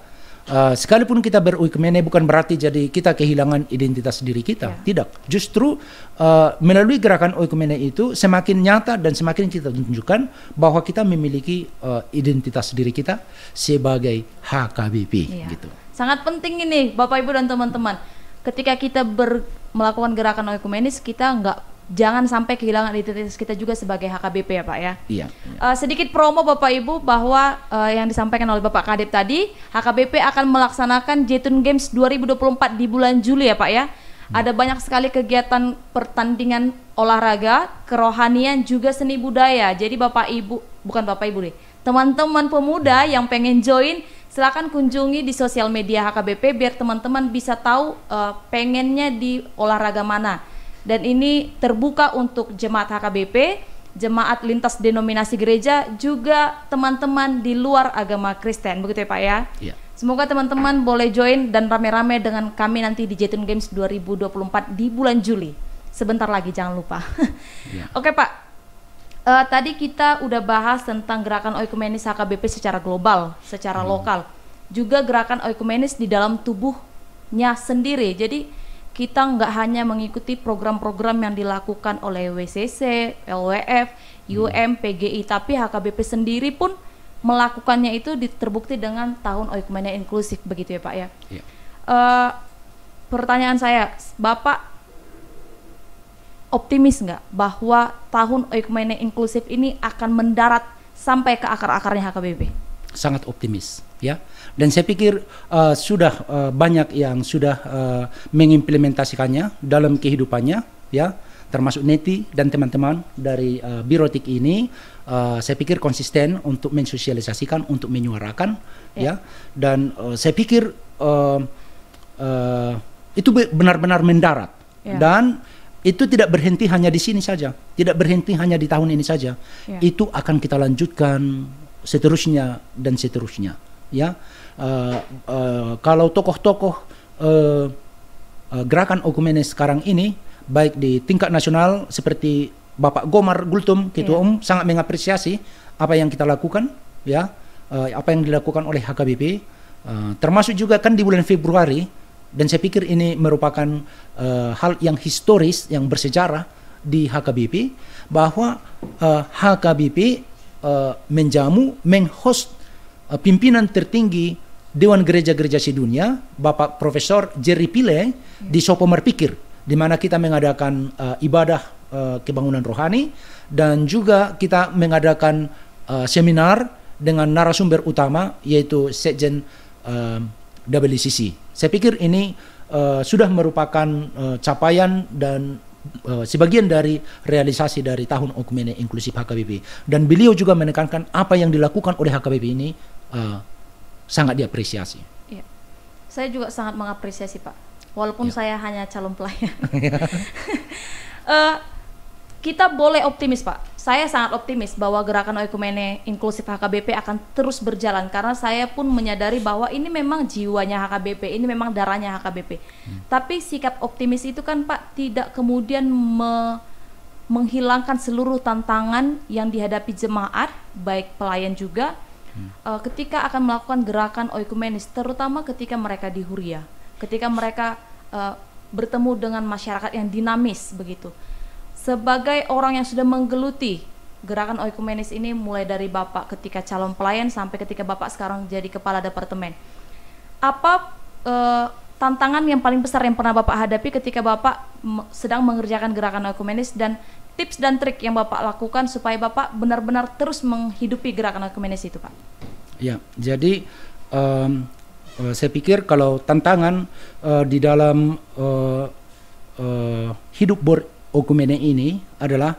uh, sekalipun kita berukmene bukan berarti jadi kita kehilangan identitas diri kita ya. tidak justru uh, melalui gerakan ukmene itu semakin nyata dan semakin kita tunjukkan bahwa kita memiliki uh, identitas diri kita sebagai HKBP ya. gitu
sangat penting ini Bapak Ibu dan teman-teman ketika kita ber, melakukan gerakan ekumenis kita nggak jangan sampai kehilangan identitas kita juga sebagai HKBP ya Pak ya. Iya. iya. Uh, sedikit promo Bapak Ibu bahwa uh, yang disampaikan oleh Bapak Kadip tadi, HKBP akan melaksanakan Jetun Games 2024 di bulan Juli ya Pak ya. Hmm. Ada banyak sekali kegiatan pertandingan olahraga, kerohanian juga seni budaya. Jadi Bapak Ibu, bukan Bapak Ibu nih, teman-teman pemuda hmm. yang pengen join silahkan kunjungi di sosial media HKBP biar teman-teman bisa tahu uh, pengennya di olahraga mana dan ini terbuka untuk jemaat HKBP, jemaat lintas denominasi gereja juga teman-teman di luar agama Kristen. Begitu ya, Pak ya? Iya. Semoga teman-teman boleh join dan rame-rame dengan kami nanti di Jatun Games 2024 di bulan Juli. Sebentar lagi jangan lupa. Yeah. Oke, Pak uh, tadi kita udah bahas tentang gerakan oikumenis HKBP secara global, secara mm. lokal, juga gerakan oikumenis di dalam tubuhnya sendiri. Jadi kita nggak hanya mengikuti program-program yang dilakukan oleh WCC, LWF, hmm. UM, PGI, tapi HKBP sendiri pun melakukannya itu terbukti dengan tahun Oikumene inklusif begitu ya Pak ya. ya. Uh, pertanyaan saya, Bapak optimis nggak bahwa tahun Oikumene inklusif ini akan mendarat sampai ke akar-akarnya HKBP?
Sangat optimis ya dan saya pikir uh, sudah uh, banyak yang sudah uh, mengimplementasikannya dalam kehidupannya, ya termasuk Neti dan teman-teman dari uh, Birotik ini uh, saya pikir konsisten untuk mensosialisasikan untuk menyuarakan yeah. ya dan uh, saya pikir uh, uh, itu benar-benar mendarat yeah. dan itu tidak berhenti hanya di sini saja tidak berhenti hanya di tahun ini saja yeah. itu akan kita lanjutkan seterusnya dan seterusnya ya Eh, eh, kalau tokoh-tokoh uh, uh, gerakan Okumene sekarang ini baik di tingkat nasional seperti Bapak Gomar Gultum gitu yeah. Om sangat mengapresiasi apa yang kita lakukan ya uh, apa yang dilakukan oleh HKBP uh, termasuk juga kan di bulan Februari dan saya pikir ini merupakan uh, hal yang historis yang bersejarah di HKBP bahwa uh, HKBP uh, menjamu menghost uh, pimpinan tertinggi Dewan Gereja-Gereja Sedunia, Bapak Profesor Jerry Pile di Sopo Merpikir, di mana kita mengadakan uh, ibadah uh, kebangunan rohani dan juga kita mengadakan uh, seminar dengan narasumber utama yaitu Sekjen uh, WCC. Saya pikir ini uh, sudah merupakan uh, capaian dan uh, sebagian dari realisasi dari tahun okumene inklusif HKBP dan beliau juga menekankan apa yang dilakukan oleh HKBP ini uh, sangat diapresiasi. Ya.
Saya juga sangat mengapresiasi Pak, walaupun ya. saya hanya calon pelayan. uh, eh, kita boleh optimis Pak. Saya sangat optimis bahwa gerakan Oikumene Inklusif HKBP akan terus berjalan karena saya pun menyadari bahwa ini memang jiwanya HKBP, ini memang darahnya HKBP. Hmm. Tapi sikap optimis itu kan Pak tidak kemudian me menghilangkan seluruh tantangan yang dihadapi jemaat, baik pelayan juga, hmm. uh, ketika akan melakukan gerakan oikumenis, terutama ketika mereka di Huria, ketika mereka uh, bertemu dengan masyarakat yang dinamis begitu. Sebagai orang yang sudah menggeluti gerakan oikumenis ini mulai dari Bapak ketika calon pelayan sampai ketika Bapak sekarang jadi kepala departemen. Apa uh, tantangan yang paling besar yang pernah Bapak hadapi ketika Bapak sedang mengerjakan gerakan oikumenis dan tips dan trik yang Bapak lakukan supaya Bapak benar-benar terus menghidupi gerakan ekumenis itu, Pak?
Ya, jadi um, saya pikir kalau tantangan uh, di dalam uh, uh, hidup berokumene ini adalah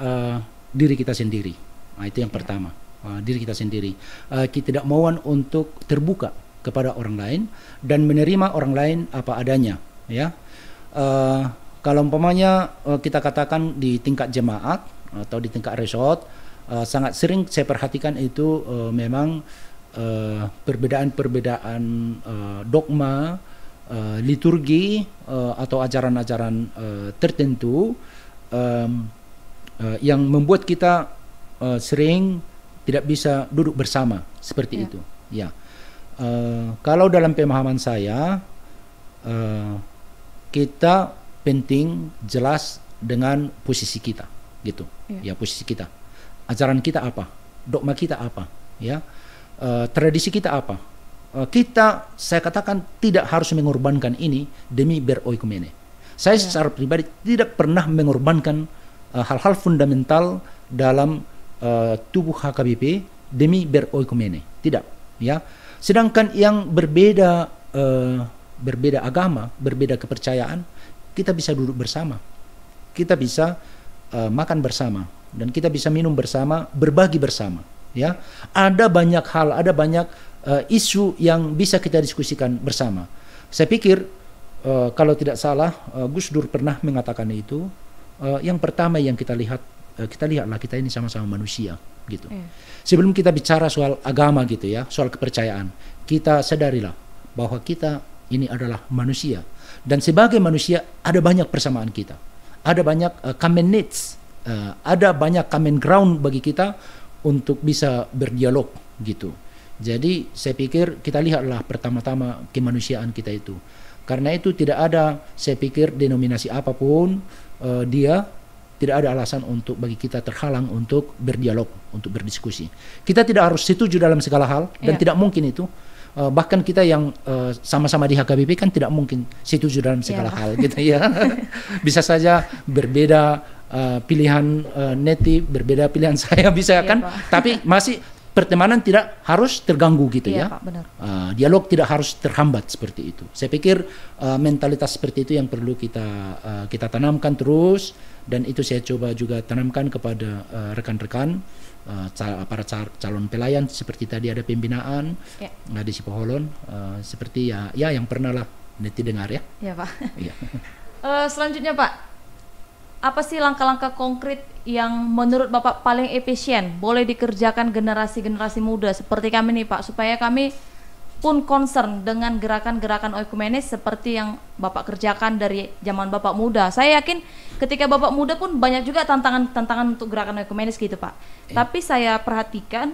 uh, diri kita sendiri. Nah, itu yang ya. pertama, uh, diri kita sendiri. Uh, kita tidak mau untuk terbuka kepada orang lain dan menerima orang lain apa adanya, ya. Uh, kalau umpamanya eh, kita katakan di tingkat jemaat atau di tingkat resort, uh, sangat sering saya perhatikan itu uh, memang perbedaan-perbedaan uh, dogma, uh, liturgi uh, atau ajaran-ajaran uh, tertentu um, uh, yang membuat kita uh, sering tidak bisa duduk bersama seperti ya. itu. Ya, uh, kalau dalam pemahaman saya, uh, kita penting jelas dengan posisi kita gitu yeah. ya posisi kita ajaran kita apa dogma kita apa ya uh, tradisi kita apa uh, kita saya katakan tidak harus mengorbankan ini demi beroikumene saya yeah. secara pribadi tidak pernah mengorbankan hal eh, hal-hal fundamental dalam uh, tubuh HKBP demi beroikumene tidak ya sedangkan yang berbeda uh, berbeda agama berbeda kepercayaan kita bisa duduk bersama, kita bisa uh, makan bersama, dan kita bisa minum bersama, berbagi bersama. Ya, ada banyak hal, ada banyak uh, isu yang bisa kita diskusikan bersama. Saya pikir uh, kalau tidak salah uh, Gus Dur pernah mengatakan itu. Uh, yang pertama yang kita lihat uh, kita lihatlah kita ini sama-sama manusia gitu. Yeah. Sebelum kita bicara soal agama gitu ya, soal kepercayaan, kita sadarilah bahwa kita ini adalah manusia dan sebagai manusia ada banyak persamaan kita. Ada banyak uh, common needs, uh, ada banyak common ground bagi kita untuk bisa berdialog gitu. Jadi saya pikir kita lihatlah pertama-tama kemanusiaan kita itu. Karena itu tidak ada saya pikir denominasi apapun uh, dia tidak ada alasan untuk bagi kita terhalang untuk berdialog, untuk berdiskusi. Kita tidak harus setuju dalam segala hal dan yeah. tidak mungkin itu uh, bahkan kita yang sama eh, sama-sama di HKBP kan tidak mungkin setuju dalam segala yeah. hal gitu ya bisa saja berbeda uh, pilihan uh, neti berbeda pilihan saya bisa yeah, kan Pak. tapi masih pertemanan tidak harus terganggu gitu yeah, ya. Pak, Uh, dialog tidak harus terhambat seperti itu. Saya pikir uh, mentalitas seperti itu yang perlu kita uh, kita tanamkan terus dan itu saya coba juga tanamkan kepada rekan-rekan. Uh, rekan -rekan. Eh, para calon pelayan seperti tadi ada pembinaan ya. Eh, di Sipoholon uh, seperti ya ya yang pernah lah nanti dengar ya. Ya pak. Ya.
uh, selanjutnya pak, apa sih langkah-langkah konkret yang menurut bapak paling efisien boleh dikerjakan generasi-generasi muda seperti kami nih pak supaya kami pun concern dengan gerakan-gerakan oikumenis seperti yang Bapak kerjakan dari zaman Bapak muda. Saya yakin ketika Bapak muda pun banyak juga tantangan-tantangan untuk gerakan oikumenis gitu, Pak. Ya. Tapi saya perhatikan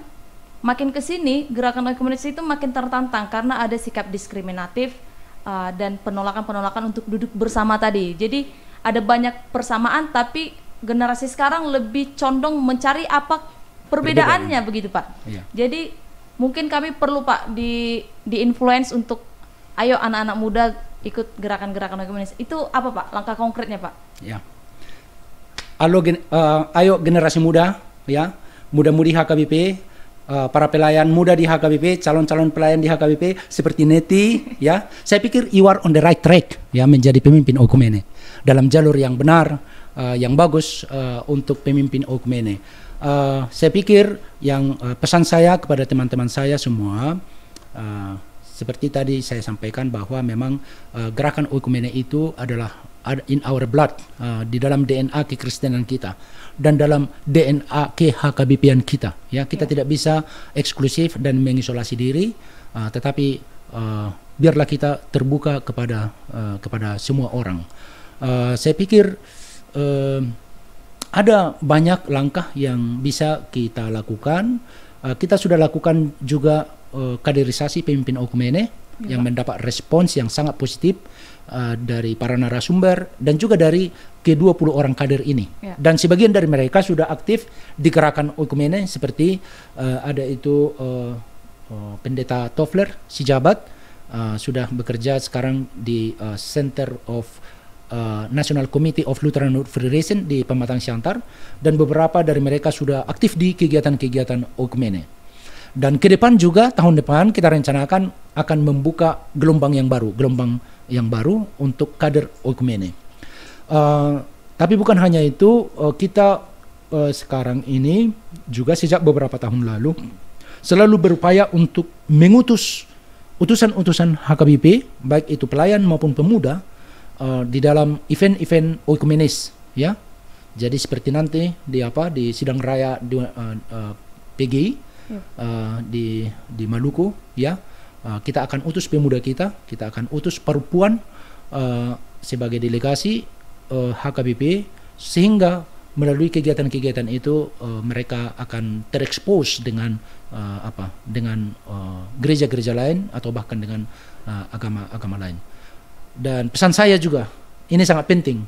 makin ke sini gerakan oikumenis itu makin tertantang karena ada sikap diskriminatif uh, dan penolakan-penolakan untuk duduk bersama tadi. Jadi ada banyak persamaan tapi generasi sekarang lebih condong mencari apa perbedaannya Perbedaan. begitu, Pak. Ya. Jadi mungkin kami perlu Pak di diinfluence untuk ayo anak-anak muda ikut gerakan-gerakan feminis itu apa pak langkah konkretnya pak
ya Halo, gen uh, ayo generasi muda ya muda-mudi HKBP uh, eh, para pelayan muda di HKBP calon-calon pelayan di HKBP seperti Neti ya saya pikir you are on the right track ya menjadi pemimpin Okumene dalam jalur yang benar uh, yang bagus uh, untuk pemimpin Okumene uh, saya pikir yang uh, pesan saya kepada teman-teman saya semua Eh, seperti tadi saya sampaikan bahwa memang uh, gerakan oikumene itu adalah in our blood uh, di dalam DNA kekristenan kita dan dalam DNA kehakabipian kita ya kita yeah. tidak bisa eksklusif dan mengisolasi diri uh, tetapi uh, biarlah kita terbuka kepada uh, kepada semua orang uh, saya pikir uh, ada banyak langkah yang bisa kita lakukan uh, kita sudah lakukan juga uh, kaderisasi pemimpin Okumene ya. yang mendapat respons yang sangat positif uh, dari para narasumber dan juga dari ke-20 orang kader ini. Ya. Dan sebagian dari mereka sudah aktif di gerakan Okumene seperti uh, ada itu uh, uh, pendeta Toffler si jabat uh, sudah bekerja sekarang di uh, Center of Uh, National Committee of Lutheran Federation di Pematang Siantar dan beberapa dari mereka sudah aktif di kegiatan-kegiatan okumene dan ke depan juga tahun depan kita rencanakan akan membuka gelombang yang baru, gelombang yang baru untuk kader oikumene. Uh, eh, tapi bukan hanya itu, uh, kita uh, sekarang ini juga sejak beberapa tahun lalu selalu berupaya untuk mengutus utusan-utusan HKBP, baik itu pelayan maupun pemuda, uh, di dalam event-event Oikumenes. ya. Jadi seperti nanti di apa di sidang raya di, uh, uh, PGI uh, di di Maluku ya uh, kita akan utus pemuda kita kita akan utus perempuan uh, sebagai delegasi uh, HKBP sehingga melalui kegiatan-kegiatan itu uh, mereka akan terekspos dengan uh, apa dengan gereja-gereja uh, lain atau bahkan dengan agama-agama uh, lain dan pesan saya juga ini sangat penting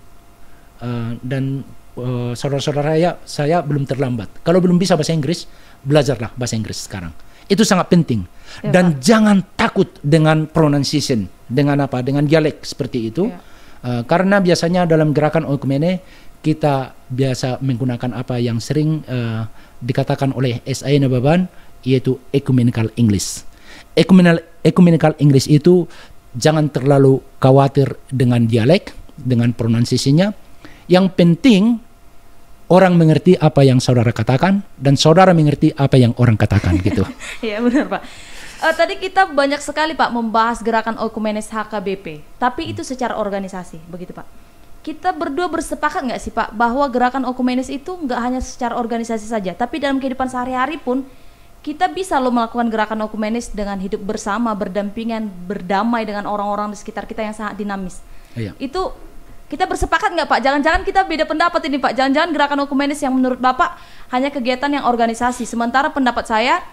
uh, dan saudara-saudara uh, saudara -saudara saya saya belum terlambat kalau belum bisa bahasa Inggris belajarlah bahasa Inggris sekarang. Itu sangat penting. Ya, Dan Pak. jangan takut dengan pronunciation, dengan apa, dengan dialek seperti itu. Ya. Uh, karena biasanya dalam gerakan Oikumene, kita biasa menggunakan apa yang sering uh, dikatakan oleh S.A. Nababan yaitu ecumenical English. Ecumenical, ecumenical English itu jangan terlalu khawatir dengan dialek, dengan pronunciation-nya. Yang penting orang mengerti apa yang saudara katakan dan saudara mengerti apa yang orang katakan gitu.
Iya benar Pak. Uh, tadi kita banyak sekali Pak membahas gerakan Okumenes HKBP, tapi itu secara organisasi, begitu Pak. Kita berdua bersepakat nggak sih Pak bahwa gerakan Okumenes itu nggak hanya secara organisasi saja, tapi dalam kehidupan sehari-hari pun kita bisa loh melakukan gerakan Okumenes dengan hidup bersama, berdampingan, berdamai dengan orang-orang di sekitar kita yang sangat dinamis. Iya. Itu kita bersepakat nggak Pak? Jangan-jangan kita beda pendapat ini Pak. Jangan-jangan gerakan okumenis yang menurut Bapak hanya kegiatan yang organisasi. Sementara pendapat saya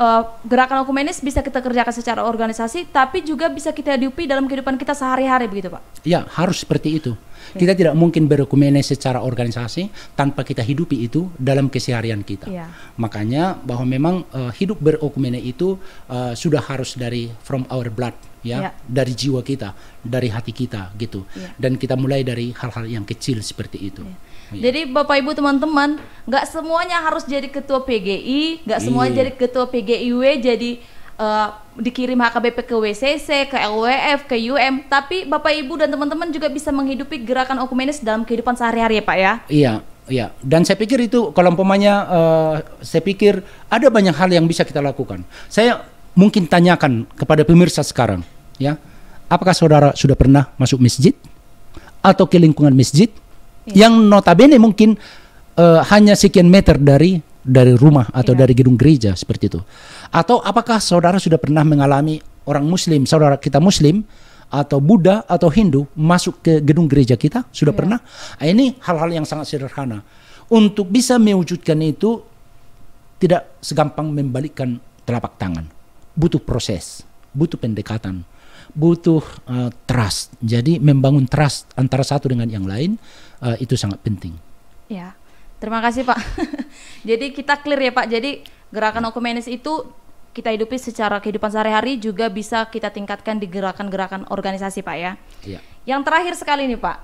uh, gerakan okumenis bisa kita kerjakan secara organisasi, tapi juga bisa kita diupi dalam kehidupan kita sehari-hari, begitu Pak?
Ya, harus seperti itu. Kita tidak mungkin berokumenis secara organisasi tanpa kita hidupi itu dalam keseharian kita. Yeah. Makanya bahwa memang uh, hidup berokumenis itu uh, sudah harus dari from our blood ya, ya dari jiwa kita, dari hati kita gitu. Ya. Dan kita mulai dari hal-hal yang kecil seperti itu. Ya. Ya.
Jadi Bapak Ibu teman-teman, nggak -teman, semuanya harus jadi ketua PGI, nggak semuanya iya. jadi ketua PGIW, jadi uh, dikirim HKBP ke WCC, ke LWF, ke UM, tapi Bapak Ibu dan teman-teman juga bisa menghidupi gerakan okumenis dalam kehidupan sehari-hari ya Pak ya?
Iya, iya. Dan saya pikir itu kalau umpamanya uh, saya pikir ada banyak hal yang bisa kita lakukan. Saya mungkin tanyakan kepada pemirsa sekarang, ya, apakah saudara sudah pernah masuk masjid atau ke lingkungan masjid ya. yang notabene mungkin uh, hanya sekian meter dari dari rumah atau ya. dari gedung gereja seperti itu, atau apakah saudara sudah pernah mengalami orang Muslim, saudara kita Muslim atau Buddha atau Hindu masuk ke gedung gereja kita sudah ya. pernah? Nah, ini hal-hal yang sangat sederhana. Untuk bisa mewujudkan itu tidak segampang membalikkan telapak tangan butuh proses, butuh pendekatan, butuh uh, trust. Jadi membangun trust antara satu dengan yang lain uh, itu sangat penting.
Ya, terima kasih Pak. Jadi kita clear ya Pak. Jadi gerakan ya. okumenis itu kita hidupi secara kehidupan sehari-hari juga bisa kita tingkatkan di gerakan-gerakan organisasi Pak ya. ya. Yang terakhir sekali ini Pak,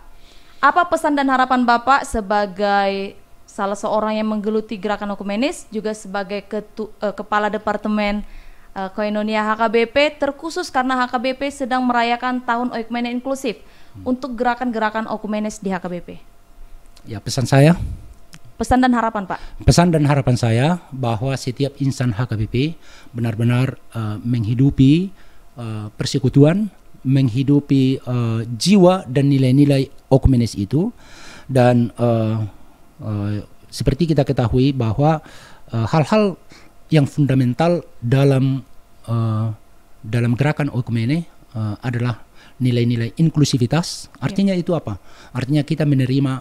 apa pesan dan harapan Bapak sebagai salah seorang yang menggeluti gerakan okumenis juga sebagai ketu, uh, kepala departemen Eh, koinonia HKBP terkhusus karena HKBP sedang merayakan tahun oikumene inklusif hmm. untuk gerakan-gerakan Oikumenes di HKBP.
Ya pesan saya.
Pesan dan harapan Pak.
Pesan dan harapan saya bahwa setiap insan HKBP benar-benar uh, menghidupi uh, persekutuan, menghidupi uh, jiwa dan nilai-nilai Oikumenes itu dan uh, uh, seperti kita ketahui bahwa hal-hal uh, hal -hal yang fundamental dalam uh, dalam gerakan okumene uh, adalah nilai-nilai inklusivitas. Ya. Artinya yeah. itu apa? Artinya kita menerima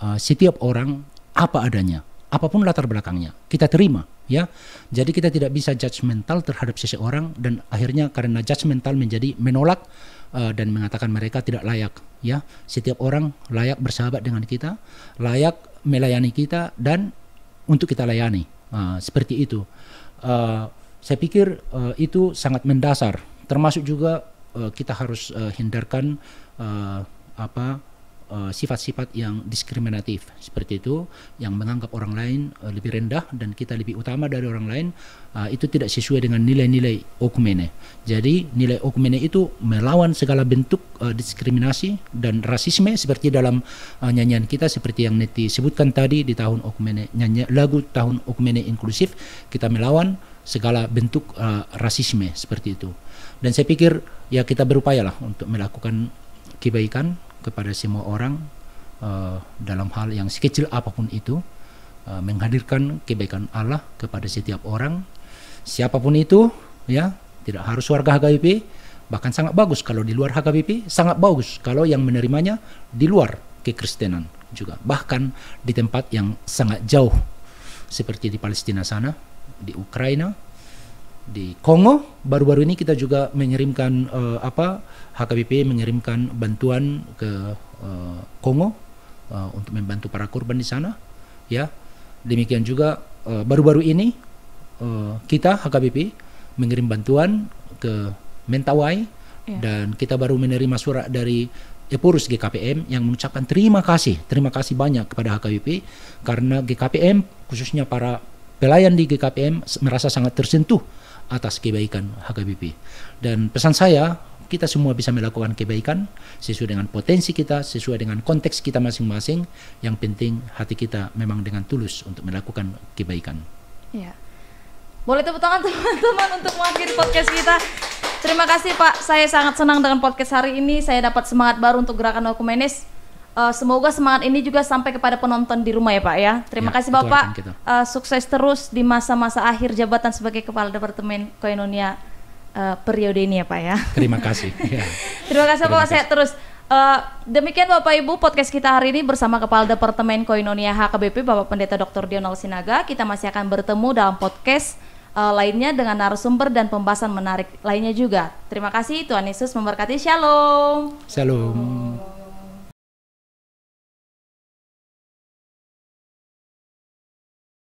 uh, setiap orang apa adanya, apapun latar belakangnya. Kita terima, ya. Jadi kita tidak bisa judgmental terhadap seseorang dan akhirnya karena judgmental menjadi menolak uh, dan mengatakan mereka tidak layak, ya. Setiap orang layak bersahabat dengan kita, layak melayani kita dan untuk kita layani uh, seperti itu uh, saya pikir uh, itu sangat mendasar termasuk juga uh, kita harus uh, hindarkan uh, apa Eh, sifat-sifat uh, yang diskriminatif seperti itu yang menganggap orang lain uh, lebih rendah dan kita lebih utama dari orang lain uh, itu tidak sesuai dengan nilai-nilai okumene jadi nilai okumene itu melawan segala bentuk uh, diskriminasi dan rasisme seperti dalam uh, nyanyian kita seperti yang Neti sebutkan tadi di tahun okumene nyanyi lagu tahun okumene inklusif kita melawan segala bentuk uh, rasisme seperti itu dan saya pikir ya kita berupaya lah untuk melakukan kebaikan kepada semua orang uh, dalam hal yang sekecil apapun itu uh, menghadirkan kebaikan Allah kepada setiap orang siapapun itu ya tidak harus warga HKBP bahkan sangat bagus kalau di luar HKBP sangat bagus kalau yang menerimanya di luar kekristenan juga bahkan di tempat yang sangat jauh seperti di Palestina sana di Ukraina di Kongo baru-baru ini kita juga mengirimkan uh, eh, apa HKBP mengirimkan bantuan ke uh, Kongo uh, untuk membantu para korban di sana ya demikian juga baru-baru uh, ini uh, kita HKBP mengirim bantuan ke Mentawai yeah. dan kita baru menerima surat dari Epurus GKPM yang mengucapkan terima kasih terima kasih banyak kepada HKBP karena GKPM khususnya para pelayan di GKPM merasa sangat tersentuh atas kebaikan HKBP. Dan pesan saya, kita semua bisa melakukan kebaikan sesuai dengan potensi kita, sesuai dengan konteks kita masing-masing. Yang penting hati kita memang dengan tulus untuk melakukan kebaikan.
Ya. Boleh tepuk tangan teman-teman untuk mengakhiri podcast kita. Terima kasih Pak, saya sangat senang dengan podcast hari ini. Saya dapat semangat baru untuk gerakan dokumenis uh, semoga semangat ini juga sampai kepada penonton di rumah ya Pak ya. Terima ya, kasih Bapak. Uh, sukses terus di masa-masa akhir jabatan sebagai Kepala Departemen Koinonia uh, periode ini ya Pak ya.
Terima kasih. ya.
Terima kasih Bapak Saya terus. Uh, demikian Bapak Ibu podcast kita hari ini bersama Kepala Departemen Koinonia HKBP Bapak Pendeta Dr. Dionel Sinaga. Kita masih akan bertemu dalam podcast uh, lainnya dengan narasumber dan pembahasan menarik lainnya juga. Terima kasih Tuhan Yesus
memberkati. Shalom. Shalom.